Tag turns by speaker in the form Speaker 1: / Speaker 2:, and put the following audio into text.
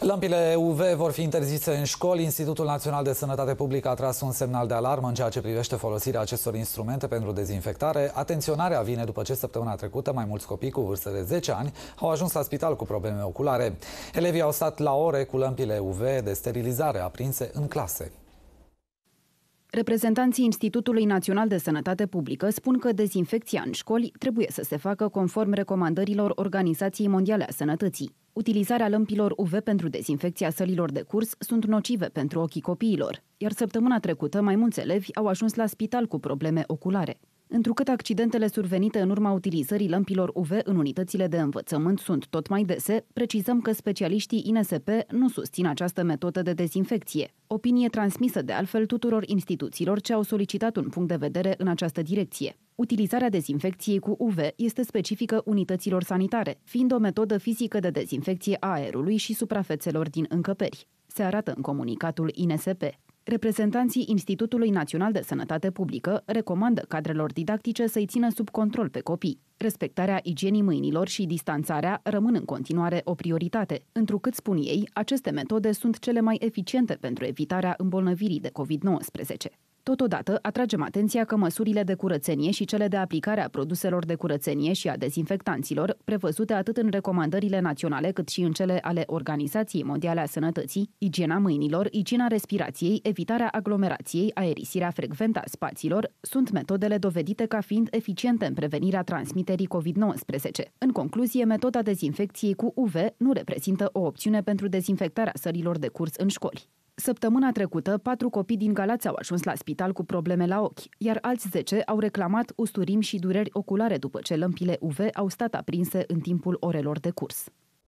Speaker 1: Lampile UV vor fi interzise în școli. Institutul Național de Sănătate Publică a tras un semnal de alarmă în ceea ce privește folosirea acestor instrumente pentru dezinfectare. Atenționarea vine după ce săptămâna trecută mai mulți copii cu vârste de 10 ani au ajuns la spital cu probleme oculare. Elevii au stat la ore cu lampile UV de sterilizare aprinse în clase.
Speaker 2: Reprezentanții Institutului Național de Sănătate Publică spun că dezinfecția în școli trebuie să se facă conform recomandărilor Organizației Mondiale a Sănătății. Utilizarea lămpilor UV pentru dezinfecția sălilor de curs sunt nocive pentru ochii copiilor, iar săptămâna trecută mai mulți elevi au ajuns la spital cu probleme oculare. Întrucât accidentele survenite în urma utilizării lămpilor UV în unitățile de învățământ sunt tot mai dese, precizăm că specialiștii INSP nu susțin această metodă de dezinfecție. Opinie transmisă de altfel tuturor instituțiilor ce au solicitat un punct de vedere în această direcție. Utilizarea dezinfecției cu UV este specifică unităților sanitare, fiind o metodă fizică de dezinfecție a aerului și suprafețelor din încăperi, se arată în comunicatul INSP. Reprezentanții Institutului Național de Sănătate Publică recomandă cadrelor didactice să-i țină sub control pe copii. Respectarea igienii mâinilor și distanțarea rămân în continuare o prioritate, întrucât, spun ei, aceste metode sunt cele mai eficiente pentru evitarea îmbolnăvirii de COVID-19. Totodată, atragem atenția că măsurile de curățenie și cele de aplicare a produselor de curățenie și a dezinfectanților, prevăzute atât în recomandările naționale cât și în cele ale Organizației Mondiale a Sănătății, igiena mâinilor, igiena respirației, evitarea aglomerației, aerisirea frecventă a spațiilor, sunt metodele dovedite ca fiind eficiente în prevenirea transmiterii COVID-19. În concluzie, metoda dezinfecției cu UV nu reprezintă o opțiune pentru dezinfectarea sărilor de curs în școli. Săptămâna trecută, patru copii din Galați au ajuns la spital cu probleme la ochi, iar alți 10 au reclamat usturimi și dureri oculare după ce lămpile UV au stat aprinse în timpul orelor de curs.